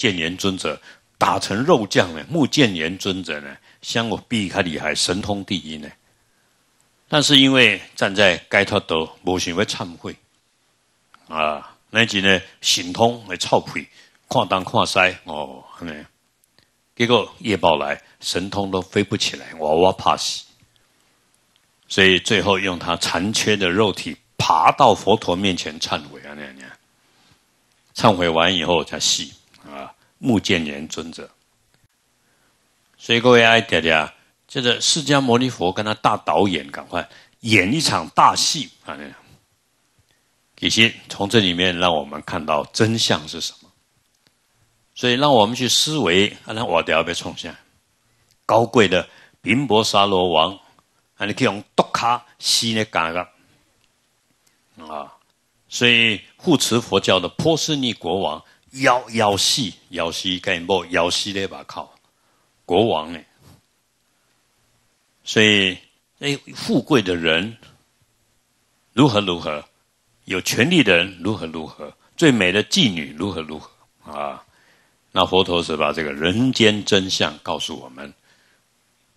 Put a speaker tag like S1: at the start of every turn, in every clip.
S1: 见言尊者打成肉酱呢，目见言尊者呢，相我避他厉害，神通第一呢。但是因为站在该脱的无行为忏悔啊，乃至呢，神通来臭屁，看东看西哦，那结果夜报来，神通都飞不起来，娃娃怕死。所以最后用他残缺的肉体爬到佛陀面前忏悔啊那样，忏悔完以后才死。目犍连尊者，所以各位阿爹爹，这个释迦牟尼佛跟他大导演赶快演一场大戏啊，以及从这里面让我们看到真相是什么。所以让我们去思维啊，那我掉要被创下。高贵的宾婆沙罗王，你可以用毒卡西那嘎嘎啊，所以护持佛教的波斯尼国王。妖妖戏，妖戏盖莫，妖戏那把靠国王呢？所以，哎，富贵的人如何如何？有权利的人如何如何？最美的妓女如何如何？啊！那佛陀是把这个人间真相告诉我们，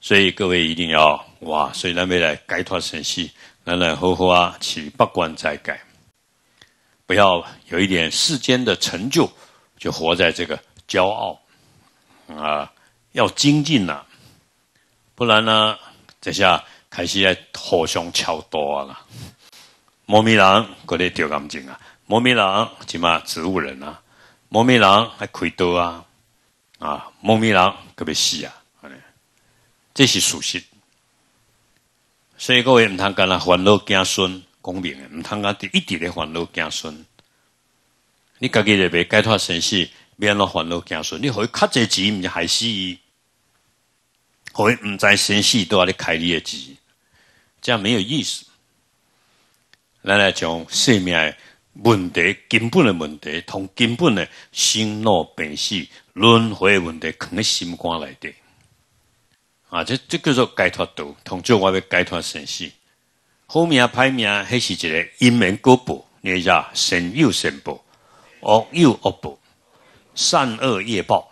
S1: 所以各位一定要哇！所以未来改脱生死，来来后后啊，起八关斋戒，不要有一点世间的成就。就活在这个骄傲，啊，要精进了，不然呢，这下开始在火上敲多了。猫咪狼嗰啲吊干净啊，猫咪狼起码植物人啊，猫咪狼还亏多啊，啊，猫咪狼特别细啊，这些属性。所以各位唔谈讲啦，欢乐家孙公平，唔谈讲一啲啲欢乐家孙。你家己著袂解脱生死，免烦恼、惊锁。你可以卡这钱，是害死伊；可以毋在生死，都阿哩开你的钱，这样没有意思。咱来讲生命问题，根本的问题同根本的心脑病死轮回问题，咧心肝内底。啊。这这叫做解脱道，同做外面解脱生死。好命歹命，迄是一个阴面果报，那叫善有善报。恶有恶报，善恶业报，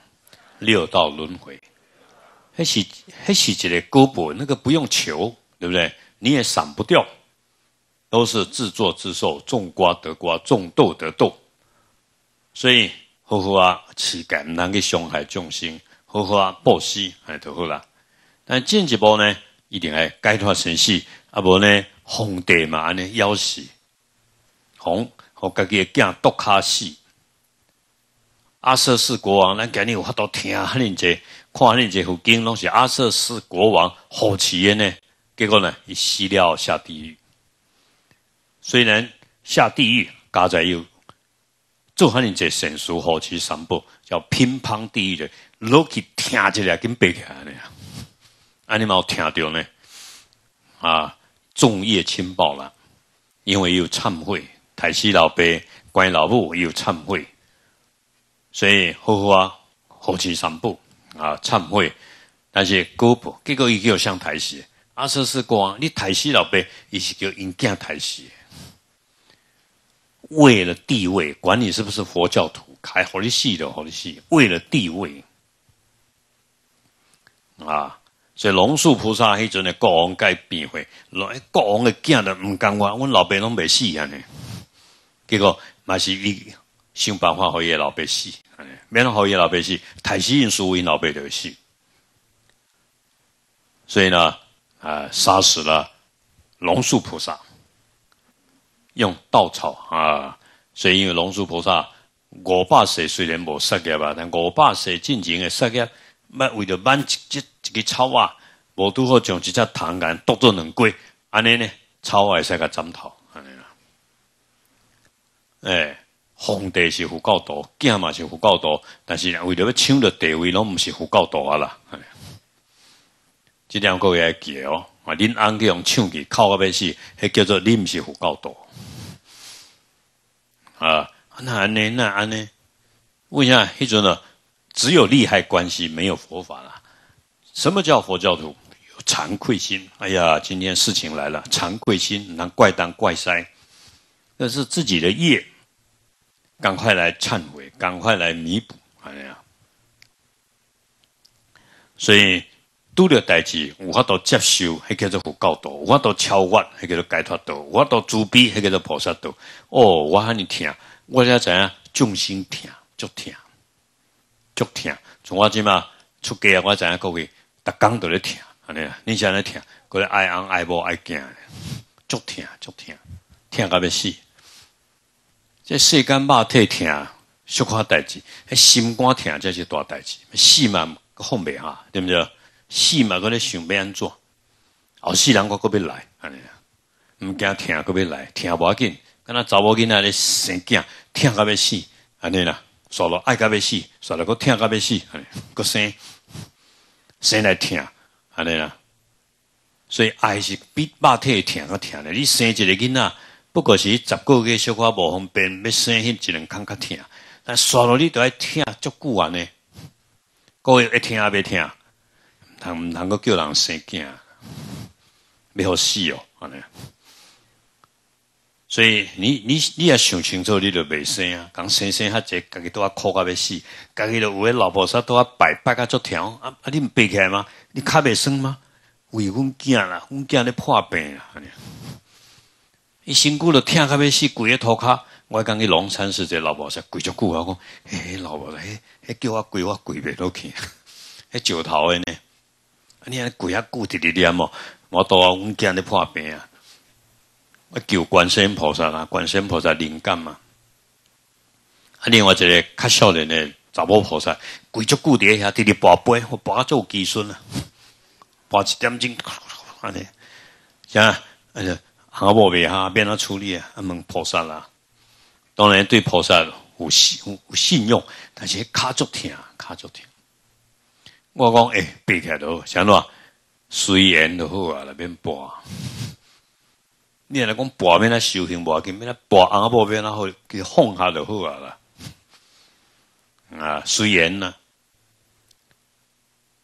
S1: 六道轮回，还是还是一个胳膊，那个不用求，对不对？你也散不掉，都是自作自受，种瓜得瓜，种豆得豆。所以好好啊，起感难去伤害众生，好好啊报施还就好啦。但进一步呢，一定要改脱生死，啊无呢皇帝嘛，呢要死，红和家己的囝都卡死。阿瑟斯国王，咱今日有法度听很认真，看认真，附近拢是阿瑟斯国王好企的呢。结果呢，伊死了下地狱。虽然下地狱，加在又做哈认真，神书好去三部，叫乒乓地狱的，落去听起来跟白起来呢。安尼有听到呢，啊，众业清报了，因为有忏悔，台西老爸关老母有忏悔。所以，好好啊，好去散步啊，忏悔。但是国王，结果伊叫上台戏。阿叔是国王，你台死老爸，伊是叫因囝台死。为了地位，管你是不是佛教徒，开好哩戏咯，好哩戏。为了地位啊，所以龙树菩萨迄阵的国王改变讳，龙国王的囝都唔讲话，我老爸拢未死安尼。结果嘛是伊。想办法伊老百姓，免得伊老百姓。太死因输因老百姓死，所以呢，啊，杀死了龙树菩萨，用稻草啊。所以因为龙树菩萨，五百岁虽然无失业吧，但五百岁进前的失业，要为了挽一只一个草啊，无拄好将一只虫仔毒做两鬼，安尼呢，草外使个斩头，安尼啦。哎。皇帝是福够多，囝嘛是福够多，但是为了要抢着地位，拢毋是福够多啊啦！这两个月还记哦，啊，林安吉用抢去敲个鼻死，迄叫做你毋是福够多。啊，那安呢？那安尼，问一下黑尊了，只有利害关系，没有佛法啦。什么叫佛教徒？有惭愧心。哎呀，今天事情来了，惭愧心，难怪当怪塞。那是自己的业。赶快来忏悔，赶快来弥补，哎呀！所以拄着代志，有法度接受，迄叫做福教道；我到超越，迄叫做解脱道；我到慈悲，迄叫做菩萨道。哦，我喊你听，我在知影众生听，足听，足听。从我即嘛出家，我知影各位，逐工都咧听，安哎呀，你先在听，过来爱昂爱博爱敬，足听足听，听甲要死。这世间肉体疼，小块代志；，心肝疼，这是大代志。死嘛方面啊，对不对？死嘛，我咧想欲安怎？后世人我搁欲来，安尼啊，唔惊疼搁欲来，疼无要紧。敢若查某囡仔咧生囝，疼到欲死，安尼啦，煞落爱到欲死，煞落搁疼到欲死，安尼，搁生，生来疼，安尼啦。所以爱是比肉体疼较疼的，你生一个囡仔。不过，是十个月小可无方便，要生迄只能看较疼。但刷了你都爱听足久安尼，各位一听也未听，通通能够叫人生惊？要好死哦，安尼。所以你你你也想清楚，你就未生啊！讲生生哈，这家己都啊哭甲要死，家己都有诶老婆煞都啊拜拜甲足疼啊！啊，你爬起来吗？你卡未酸吗？为阮囝啦，阮囝咧破病啊！伊身躯都痛甲要死，跪喺涂骹。我讲伊龙山寺这老婆子跪足久啊！我讲，嘿，老婆子，嘿，叫我跪，我跪袂落去。迄石头的呢？啊，你尼跪啊久，直直念哦，我都啊阮惊你破病啊。我求观世音菩萨啊，观世音菩萨灵感嘛。啊，另外一个较少年的查某菩萨跪足久，直直直直爬杯，我爬做子孙啊，爬 一点钟，啊嘞，呷，哎呀。阿波边哈变处理啊？阿问菩萨啦。当然对菩萨有信有信用，但是脚足疼，脚足疼。我讲诶，避开咯，想落随缘就好啊，那边播。你来讲播，免来修行，播紧，免来播。阿波免那好，给放下就好啊啦。啊，随缘呢。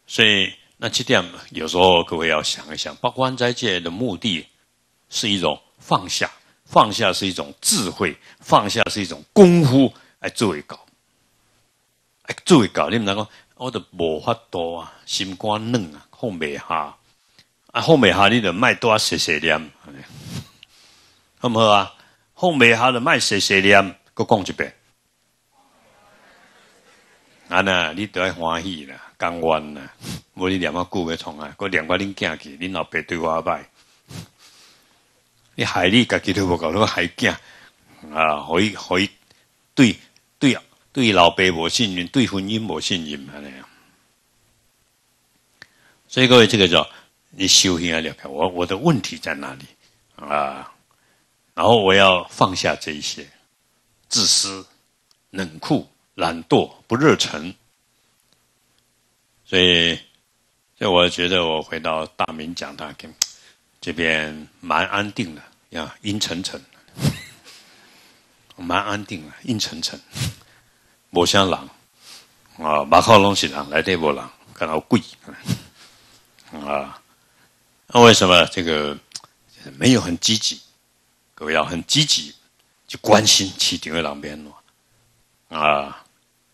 S1: 所以那七点有时候各位要想一想，不管音在界的目的。是一种放下，放下是一种智慧，放下是一种功夫。哎，做位搞，哎，诸位搞，你们讲，我都无法度啊，心肝嫩啊，放不下啊，放不下，你就卖多谢谢念，好不好啊？放不下就卖谢碎念，再讲一遍。啊呐，你都要欢喜啦，感恩啦，无你念啊久会创啊，过念块恁囝去，恁老爸对我歹。你害你家己都无搞，你害惊啊！可以可以，对对啊，对老伯无信任，对婚姻无信任嘛？所以各位，这个叫你修行要了解我我的问题在哪里啊？然后我要放下这一些自私、冷酷、懒惰、不热忱。所以，所以我觉得我回到大明讲堂，跟这边蛮安定的。呀，阴沉沉，蛮安定啊，阴沉沉。无乡狼啊，马靠龙是狼来，这波狼看到贵啊。那为什么这个没有很积极？各位要很积极，去关心市场两边咯啊。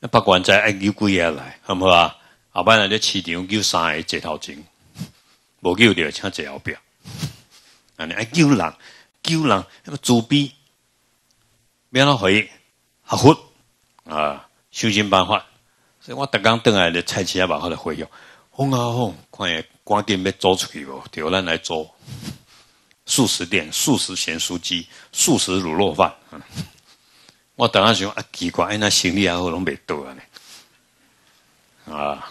S1: 那不管在爱叫贵也来，好不好？啊？后半日的市场叫三个借头精，无叫的请借后边，啊，你爱叫狼。救人那么慈悲，免他回，合佛啊，修心办法。所以我特刚等来的市千把块的回用，轰啊轰，看下关键要租出去无？叫咱来租素食店、素食咸酥鸡、素食卤肉饭。我等下想啊奇怪，那行李还好拢未多呢啊！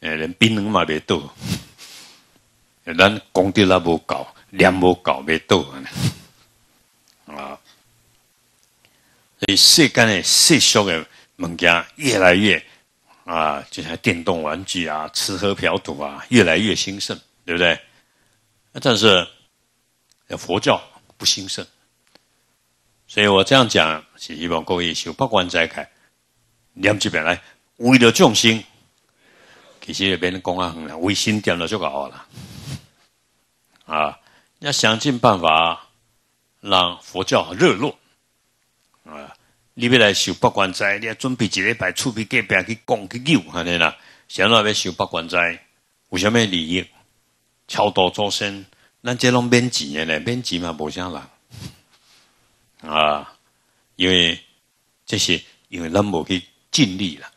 S1: 诶，连槟榔嘛未多，咱工地那无搞。念无搞未到啊！所以世间诶世俗诶物件越来越啊，就像电动玩具啊、吃喝嫖赌啊，越来越兴盛，对不对？但是佛教不兴盛，所以我这样讲，是希望各位修，不管在改，念起遍来为了众生，其实也人讲啊，微信点了就搞好啦啊！要想尽办法让佛教热络，啊！你们来修八关斋，你要准备一礼拜，出去给别人去讲去用，哈呢啦？想在要修八关斋有什么利益？超度众生，咱这拢免钱的嘞，免钱嘛无啥难。啊，因为这些，因为咱无去尽力了，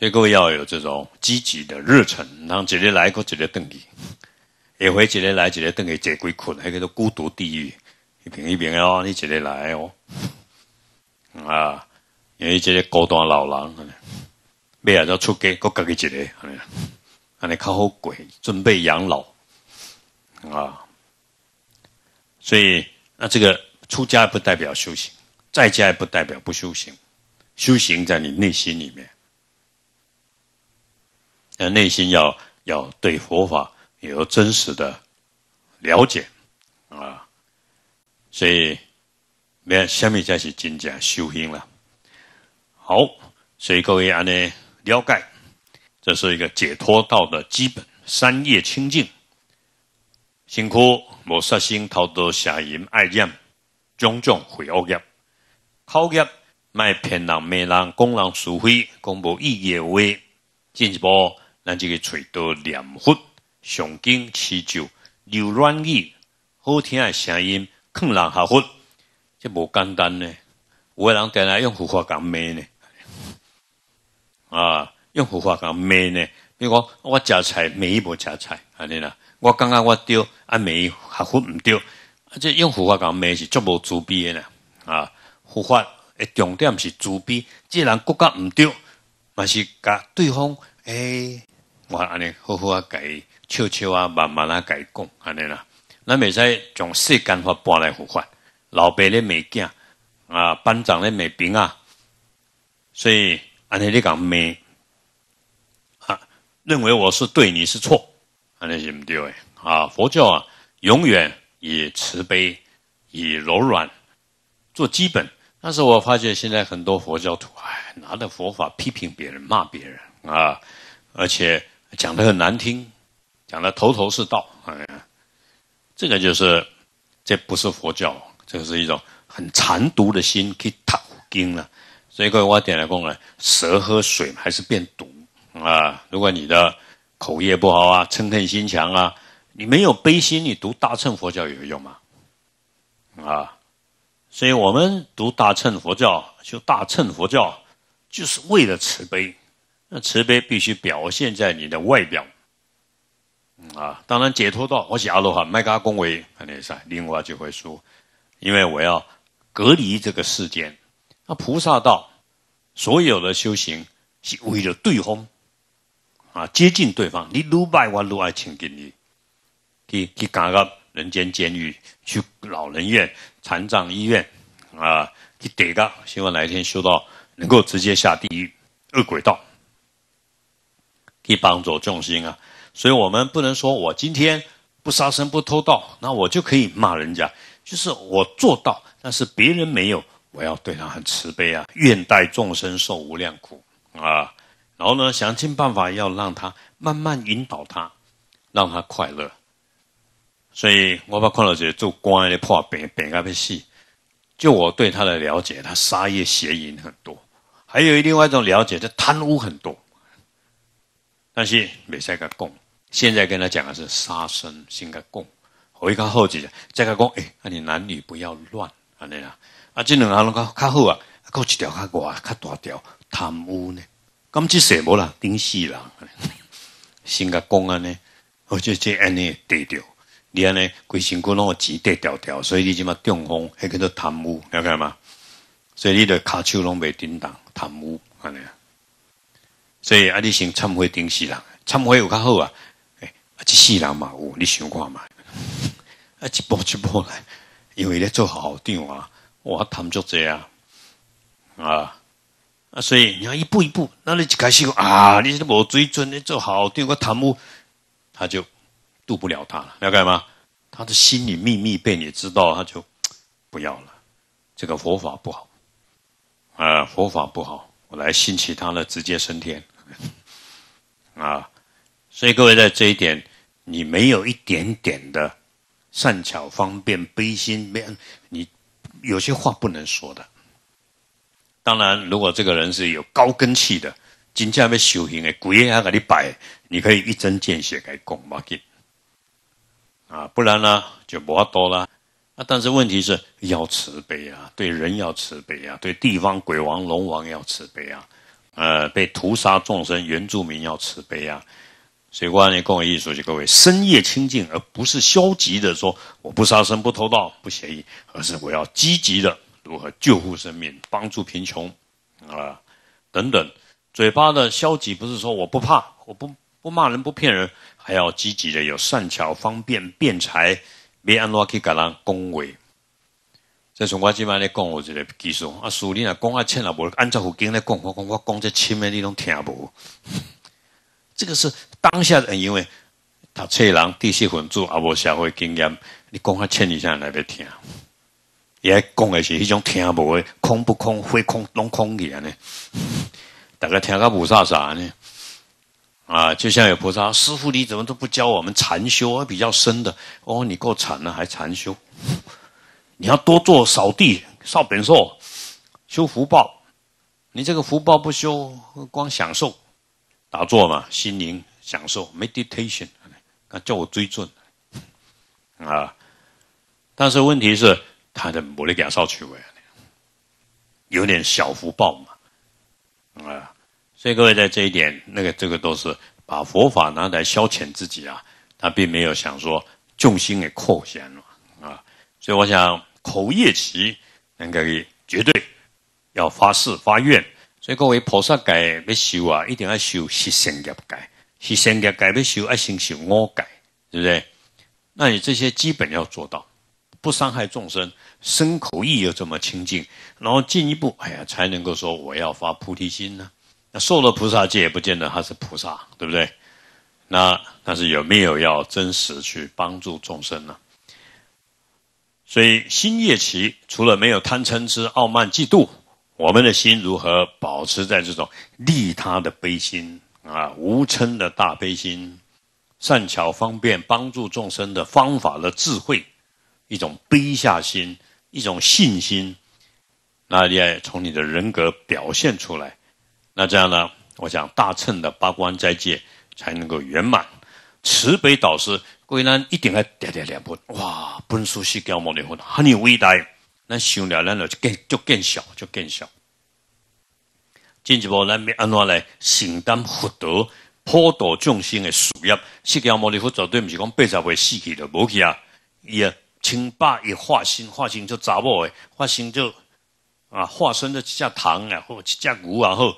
S1: 所以各位要有这种积极的热忱，让后直接来一个直接登记。下回一日来一日，等下坐几困，还叫做孤独地狱。一平一平哦，一日来哦，啊，因为这些高端老人，未啊，要出家，各己一日，安尼较好过，准备养老啊。所以，那这个出家不代表修行，在家也不代表不修行，修行在你内心里面，那内心要要对佛法。有真实的了解啊，所以，那下面才是真正修行了。好，所以各位阿尼了解，这是一个解脱道的基本三业清净。辛苦无杀生，偷盗邪淫爱见种种毁恶业，口业卖骗人、骂人、公人、是非、公布、意业为，进一步咱这个吹多念佛。上京、持久，有软语，好听诶声音，劝人合拍，这无简单呢。有诶人定来用佛法讲骂呢，啊，用佛法讲骂呢。比如讲，我食菜骂伊无食菜安尼啦。我感觉我对，啊骂伊合拍毋对，啊，这用佛法讲骂是足无慈悲诶啦。啊，佛法诶重点是自即既然国家毋对，嘛是甲对方诶，我安尼好好啊改。悄悄啊，慢慢啊，改讲安尼啦。那未使从世间法搬来佛法，老伯的没见啊，班长的没兵啊。所以安尼你讲咩啊？认为我是对，你是错？安尼是对诶。啊，佛教啊，永远以慈悲、以柔软做基本。但是我发觉现在很多佛教徒哎，拿着佛法批评别人、骂别人啊，而且讲的很难听。讲的头头是道，哎，这个就是，这不是佛教，这是一种很残毒的心去讨经了。所以，各位我点了供了，蛇喝水还是变毒啊？如果你的口业不好啊，嗔恨心强啊，你没有悲心，你读大乘佛教有用吗？啊，所以我们读大乘佛教，修大乘佛教就是为了慈悲，那慈悲必须表现在你的外表。啊，当然解脱道，我写阿罗汉、麦加公维很厉害。另外就会说，因为我要隔离这个世间。那菩萨道，所有的修行是为了对方，啊，接近对方。你愈拜我，愈爱亲给你。去去搞个人间监狱，去老人院、残障医院，啊，去这个，希望哪一天修到能够直接下地狱，恶鬼道，去帮助众生啊。所以我们不能说，我今天不杀生、不偷盗，那我就可以骂人家。就是我做到，但是别人没有，我要对他很慈悲啊！愿带众生受无量苦啊！然后呢，想尽办法要让他慢慢引导他，让他快乐。所以我把快乐姐做官爱的破病病个戏，就我对他的了解，他杀业、邪淫很多，还有另外一种了解，他贪污很多，但是没三个供。现在跟他讲的是杀生，先该供，后一个后几下再该供。哎，那你男女不要乱，安尼啦。啊，这两行龙较较好啊，搞一条较外较大条贪污呢？咁即写无啦，顶死人。先该供安呢，或就这安尼低调，你安尼规身苦拢个钱低调掉，所以你即嘛中风，迄叫做贪污，了解吗？所以你的骹手拢未叮当，贪污安尼啊。所以啊，你先忏悔顶死人，忏悔有较好啊。一世人嘛有，你想看嘛？啊，一步一步来，因为咧做好好啊，我我谈作这啊啊，所以你要一步一步，那你就开始啊，你无追尊，你做好好个话谈他就渡不了他了，了解吗？他的心里秘密被你知道，他就不要了，这个佛法不好啊，佛法不好，我来兴起他了，直接升天啊，所以各位在这一点。你没有一点点的善巧方便悲心，没你有些话不能说的。当然，如果这个人是有高跟气的，金价被修行的，鬼也要给你摆，你可以一针见血给他讲嘛，给啊，不然呢就不要多啦。啊，但是问题是要慈悲啊，对人要慈悲啊，对地方鬼王龙王要慈悲啊，呃，被屠杀众生原住民要慈悲啊。所以，我安尼共我意思，就各位深夜清净，而不是消极的说“我不杀生、不偷盗、不邪淫”，而是我要积极的如何救护生命、帮助贫穷啊等等。嘴巴的消极不是说我不怕、我不不骂人、不骗人，还要积极的有善巧方便、辩才，别安落去给人恭维。再从我今晚咧讲，我这个技术啊，苏你啊，讲阿欠阿婆，按照胡经来讲，我讲我讲这前面你拢听无？这个是。当下人，因为他初人地气浑浊，阿无社会经验，你讲较浅一些来要听，也讲的是迄种听不的空不空非空弄空起来呢。大家听到菩萨啥呢？啊，就像有菩萨师傅，你怎么都不教我们禅修啊？比较深的哦，你够惨了，还禅修？你要多做扫地、扫别墅、修福报。你这个福报不修，光享受打坐嘛，心灵。享受 meditation，叫我追尊，啊，但是问题是他的魔力减少趣味，有点小福报嘛，啊，所以各位在这一点，那个这个都是把佛法拿来消遣自己啊，他并没有想说重心给扩宽了啊，所以我想口业期那个绝对要发誓发愿，所以各位菩萨戒要修啊，一定要修是善业戒。是先该改不修，爱心是我改，对不对？那你这些基本要做到，不伤害众生，身口意又这么清净，然后进一步，哎呀，才能够说我要发菩提心呢。那受了菩萨戒也不见得他是菩萨，对不对？那但是有没有要真实去帮助众生呢？所以新业期除了没有贪嗔痴、傲慢嫉妒，我们的心如何保持在这种利他的悲心？啊，无嗔的大悲心，善巧方便帮助众生的方法的智慧，一种悲下心，一种信心，那你也从你的人格表现出来。那这样呢，我想大乘的八关斋戒才能够圆满。慈悲导师，贵咱一定要点点两本，哇，本书是教我们如的。很有威大，那想了，那就更就更小，就更小。进一步咱要安怎来承担福德、普度众生的事业。释迦牟尼佛绝对毋是讲八十岁死去著无去啊！伊啊，清百也化身，化身做查某诶，化身做啊化身做一只虫啊，或一只牛啊，好，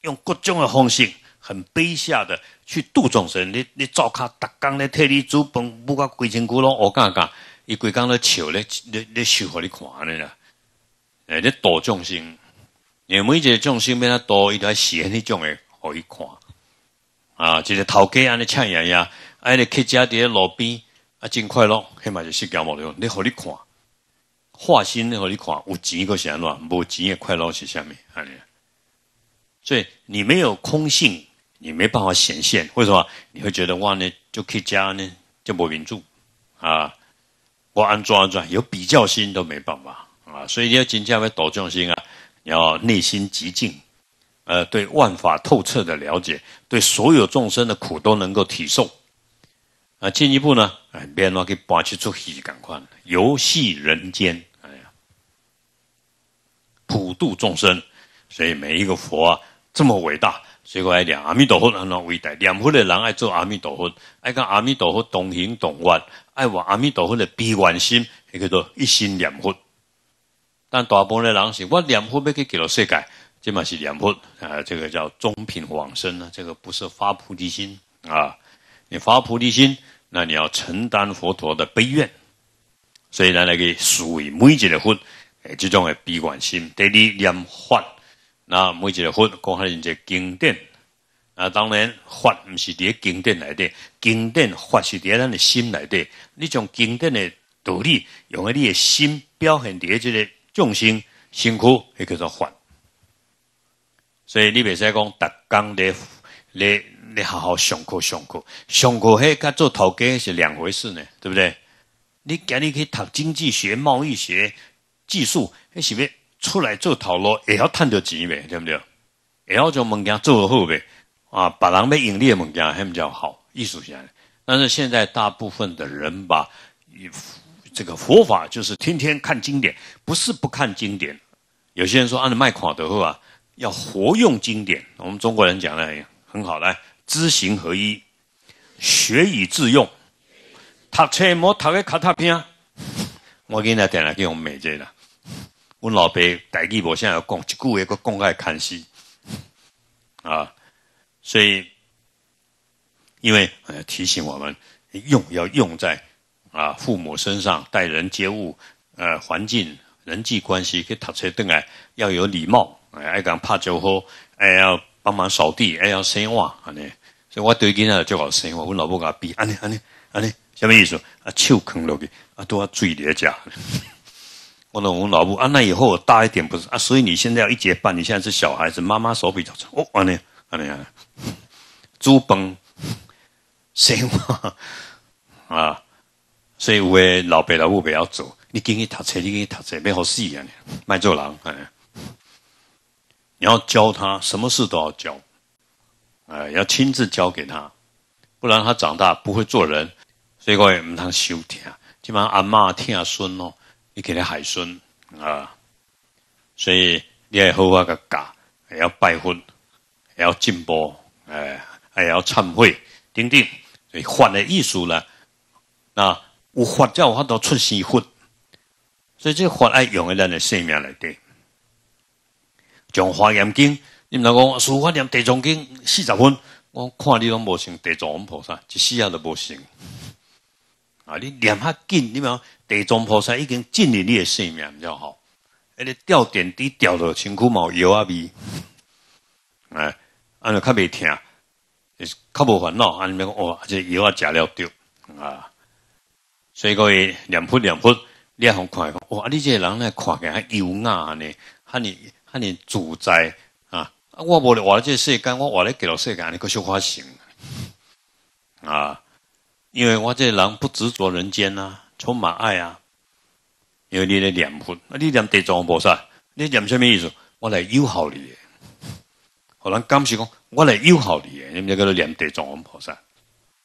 S1: 用各种的方式，很卑下的去度众生。你你做较逐工咧替你煮饭，木个规身躯拢乌干干，伊规工咧笑咧咧咧笑互你看咧啦，诶，咧度众生。你每一种心变得多一段时间，那种诶，互伊看啊，就是头家安的唱爷呀，安着客家咧路边啊，真快乐，迄码就社交网络，你互你看，化身的何你看，有钱个安怎，无钱的快乐是虾米？所以你没有空性，你没办法显现，为什么？你会觉得哇呢，就客家呢就无民主啊？我安装安装，有比较心都没办法啊，所以你要真正要多重心啊。你要内心极静，呃，对万法透彻的了解，对所有众生的苦都能够体受。啊，进一步呢，哎，别拿去抛弃做戏感况，游戏人间。哎呀，普度众生，所以每一个佛啊这么伟大。所以讲阿弥陀佛那么伟大，念佛的人爱做阿弥陀佛，爱跟阿弥陀佛同行同观，爱话阿弥陀佛的悲愿心，叫做一心念佛。但大部分的人是我念佛，要去给了世界，这嘛是念佛啊，这个叫中品往生呢。这个不是发菩提心啊，你发菩提心，那你要承担佛陀的悲愿。所以呢，那个属于每一个佛诶，这种的悲观心，第二念法，那每一个佛讲一个经典。那当然，法不是在经典来的，经典法是在咱的心来的。你从经典的道理，用你的心表现的这个。用心辛苦，也叫做烦。所以你别使讲，逐工咧你你好好上课上课上课，迄跟做头家是两回事呢，对不对？你今日去读经济学、贸易学、技术，迄是么出来做头路也要趁着钱呗，对不对？也要将物件做好呗，啊，别人要盈利的物件，迄毋叫好艺术尼。但是现在大部分的人吧，这个佛法就是天天看经典，不是不看经典。有些人说，按子卖垮的话，啊，要活用经典。我们中国人讲的很好，来，知行合一，学以致用。读册莫读个卡塔片，我给你点了给我们美姐啦。我老爸大记无现在要讲一句一个公开看戏啊，所以因为提醒我们用要用在。啊，父母身上待人接物，呃，环境人际关系，去读些东西，要有礼貌，哎，还讲怕酒喝，哎，要帮忙扫地，哎，要生活，安尼，所以我对囡仔就搞生活。我老婆甲逼，安尼安尼安尼，什么意思？啊，手放落去，啊，都要注意点下。我老公老婆，啊，那以后我大一点不是？啊，所以你现在要一结伴，你现在是小孩子，妈妈手比较长。哦，安尼安尼啊，煮崩生活，啊。所以有诶，老爸老母不要做，你叫伊读册，你叫伊读册，没好事啊！卖做人，哎！你要教他，什么事都要教，哎，要亲自教给他，不然他长大不会做人。所以各位唔通收听，基本上阿妈听阿孙咯，你给他海孙啊。所以你爱好好个教，还要拜佛，还要进步，哎，还要忏悔，等等。所以换了艺术了，那。有法有法度出生分，所以这个法爱用在咱的性命来底。从华严经，你们讲，书法念地藏经四十分，我看你拢无成地藏王菩萨，一死也都无成。啊，你念较紧，你们地藏菩萨已经进入你的性命了。较好。个吊点滴吊了，辛苦有药啊味，哎，安尼较未疼，较无烦恼，安尼们讲哦，这药啊食了着啊。所以各讲，念佛念佛，念佛快！哇，你这个人呢，快个还优雅呢，还你还你自在啊！啊，我无嘞，我这世间，我我来给了世间，你够小花心啊！因为我这人不执着人间啊，充满爱啊！因为你的念佛，啊，你念地藏菩萨，你念什么意思？我来友好你耶！可能刚是讲，我来友好你耶！你们这个念地藏菩萨，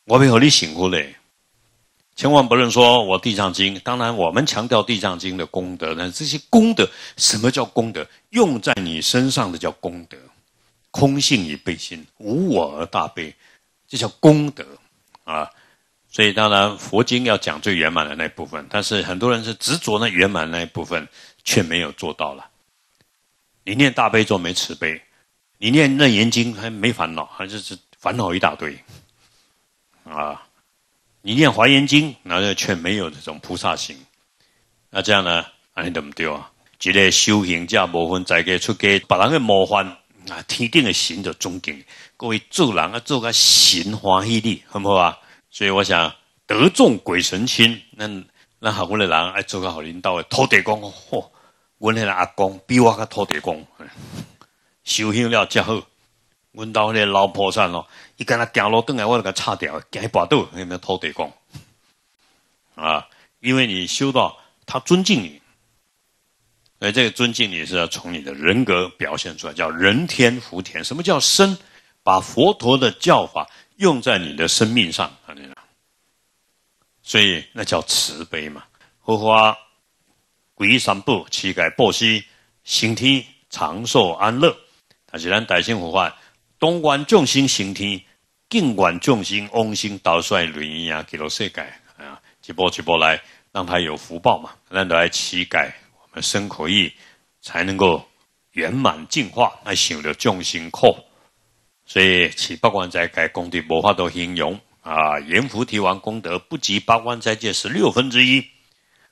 S1: 我配合你幸福嘞。千万不能说“我地藏经”。当然，我们强调地藏经的功德呢，这些功德什么叫功德？用在你身上的叫功德。空性与悲心，无我而大悲，这叫功德啊！所以，当然佛经要讲最圆满的那部分，但是很多人是执着那圆满那一部分，却没有做到了。你念大悲咒没慈悲，你念《楞严经》还没烦恼，还是是烦恼一大堆啊！你念《华严经》，那就却没有这种菩萨心，那这样呢？尼怎么丢啊？一个修行者无分在家出家，别人个魔幻啊，天定的神就终敬。各位做人要做个神欢喜力，好不好啊？所以我想得众鬼神亲，那那好，我哋人要做个好领导，拖地工，我我那阿公比我个拖地工，修行了之后。闻到那老婆山咯，一跟他掉落凳来，我就给他叉掉，给他拔倒，那边拖地工啊！因为你修道，他尊敬你，所以这个尊敬你是要从你的人格表现出来，叫人天福田。什么叫生？把佛陀的教法用在你的生命上，所以那叫慈悲嘛。荷花、皈三宝、乞丐、布施、行体、长寿、安乐，但是咱大乘佛法。东观众星行天，净观众星翁星导帅轮音啊，给了世界啊，一波一波来，让他有福报嘛，让他起改，我们生口意，才能够圆满进化，来想着众星课，所以七八观在改功德文化都形容啊，阎浮提王功德不及八观斋戒十六分之一，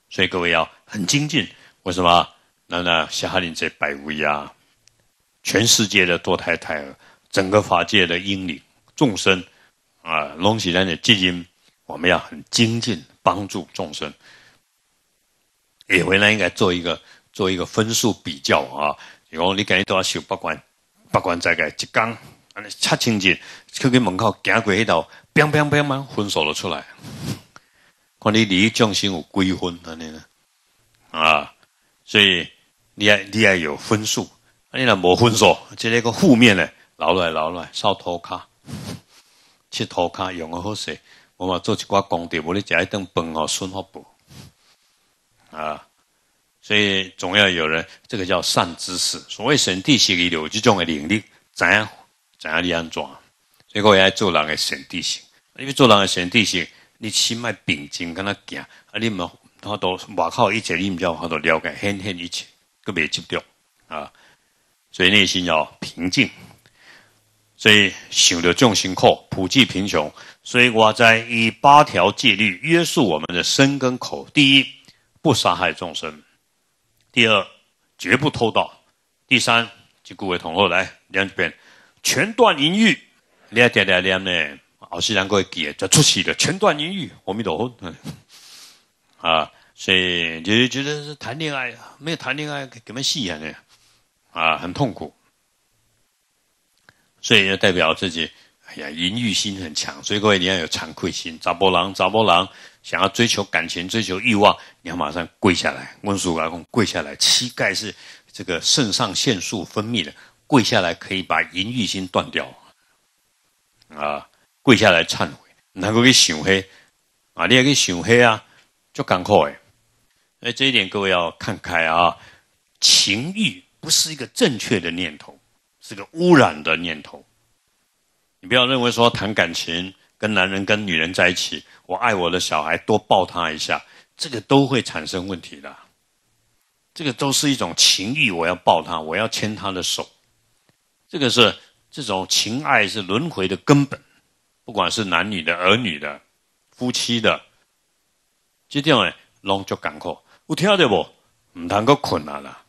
S1: 所以各位要很精进，为什么？那那夏林在百乌啊，全世界的堕胎胎儿。整个法界的阴灵众生啊，隆起人的基因，我们要很精进帮助众生。也原来应该做一个做一个分数比较啊，比如你感觉多少分，不管不管再个一缸，安尼差成绩去个门口行过，迄道砰砰砰砰，分数了出来。看你离众生有几分安尼呢？啊，所以你爱你爱有分数，你那无分数，即系个负面呢？劳来劳来，扫涂骹，洗涂骹用个好势。我嘛做一寡工地，无你食一顿饭哦，顺好不啊。所以总要有人，这个叫善知识。所谓神地性，有这种的能力，怎样怎样样抓。所以我爱做人的神地性，因为做人的神地性，你心卖平静，跟他讲，啊，你们他都外靠，一切你们要好多了解，很很一切个别执着啊。所以内心要平静。所以想着众生苦，普济贫穷，所以我在以八条戒律约束我们的身跟口。第一，不杀害众生；第二，绝不偷盗；第三，就各位同喔来念遍，全断淫欲。你要点点念呢，我是两个结，就出息了，全断淫欲。阿弥陀佛。啊，所以就是觉得是谈恋爱，没有谈恋爱怎么戏样呢，啊，很痛苦。所以代表自己，哎呀，淫欲心很强。所以各位你要有惭愧心，杂波狼，杂波狼，想要追求感情、追求欲望，你要马上跪下来，温叔公跪下来，膝盖是这个肾上腺素分泌的，跪下来可以把淫欲心断掉啊！跪下来忏悔，能够去想黑啊，你也去想黑啊，就赶快。哎。哎，这一点各位要看开啊，情欲不是一个正确的念头。是个污染的念头，你不要认为说谈感情跟男人跟女人在一起，我爱我的小孩多抱他一下，这个都会产生问题的。这个都是一种情欲，我要抱他，我要牵他的手，这个是这种情爱是轮回的根本，不管是男女的、儿女的、夫妻的，就这样，拢就艰苦。有听着不？唔谈个困难了。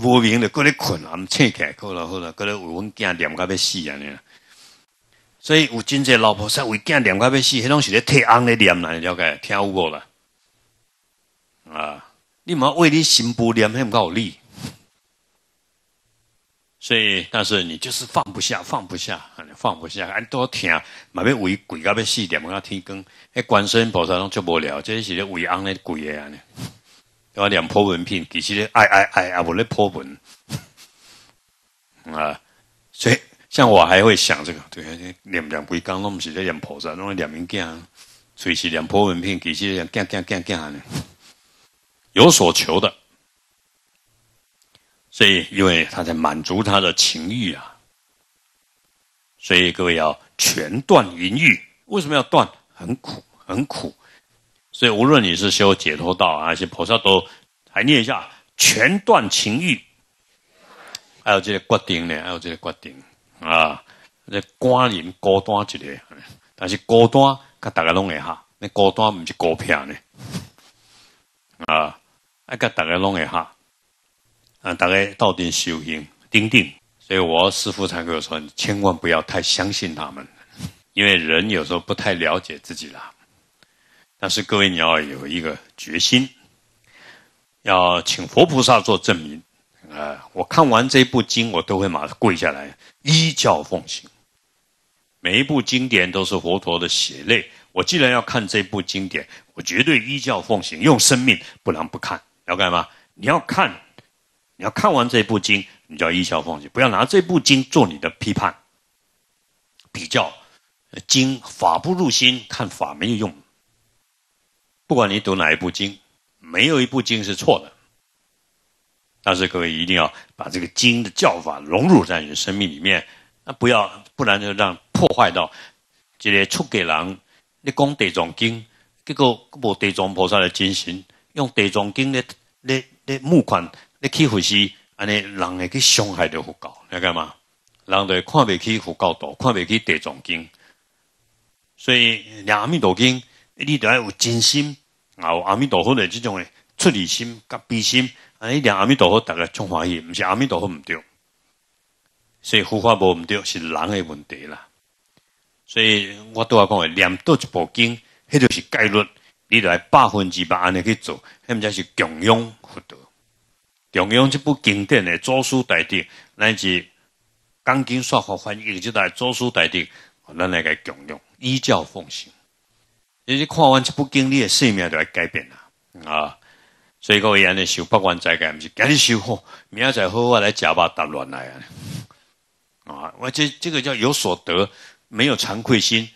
S1: 无名就搁咧困，暗气解，好啦好啦，搁咧为阮囝念，噶要死安尼。所以有真侪老菩萨为囝念噶要死，迄拢是咧替翁咧念来了解，听有无啦？啊，你好为你心不念，迄唔够力。所以，但是你就是放不下，放不下，放不下，哎，多听，嘛要为贵甲要死念我听讲，迄观世音菩萨拢足无聊，这是咧为翁咧贵诶安尼。要两破文聘，其实爱爱爱啊！我那破文 啊，所以像我还会想这个，对，两两龟刚弄是这两菩萨弄这两名匠，所以是两破文聘，其实讲讲讲讲呢，有所求的。所以，因为他在满足他的情欲啊，所以各位要全断淫欲。为什么要断？很苦，很苦。所以，无论你是修解脱道啊，还是菩萨，都还念一下全断情欲，还有这个决定呢，还有这个决定啊，这寡人高端一点，但是高端，跟大家拢会下，那高端不是高僻呢，啊，还跟大家拢会下，啊，大家到底修行，顶顶，所以我师父才跟我说，你千万不要太相信他们，因为人有时候不太了解自己啦。但是各位，你要有一个决心，要请佛菩萨做证明。啊，我看完这部经，我都会马上跪下来依教奉行。每一部经典都是佛陀的血泪，我既然要看这部经典，我绝对依教奉行，用生命，不能不看。要干嘛？你要看，你要看完这部经，你就要依教奉行，不要拿这部经做你的批判、比较。经法不入心，看法没有用。不管你读哪一部经，没有一部经是错的。但是各位一定要把这个经的教法融入在你生命里面，那不要，不然就让破坏到。这个出给人，你讲地藏经，结果无地藏菩萨的精心用地藏经的的的募款，来去呼吸，安尼人会去伤害的佛教，你干嘛？人会看不起佛教徒，看不起地藏经。所以两阿弥陀经，你得要有真心。阿弥陀佛的这种的出离心、甲悲心，阿弥陀佛大家崇华义，不是阿弥陀佛不对，所以佛法无毋对是人的问题啦。所以我拄阿讲的念叨一部经，迄就是概率，你来百分之百安尼去做，迄毋才是共用福德。共用这部经典的祖师大德，乃至钢筋说法翻译，即个祖师大德，咱来个共用，依教奉行。你看完这部经历，的生命就来改变了啊，所以各位我们修，不管在干什是赶紧修好，明仔再好好来夹把打乱来啊！啊，我这这个叫有所得，没有惭愧心。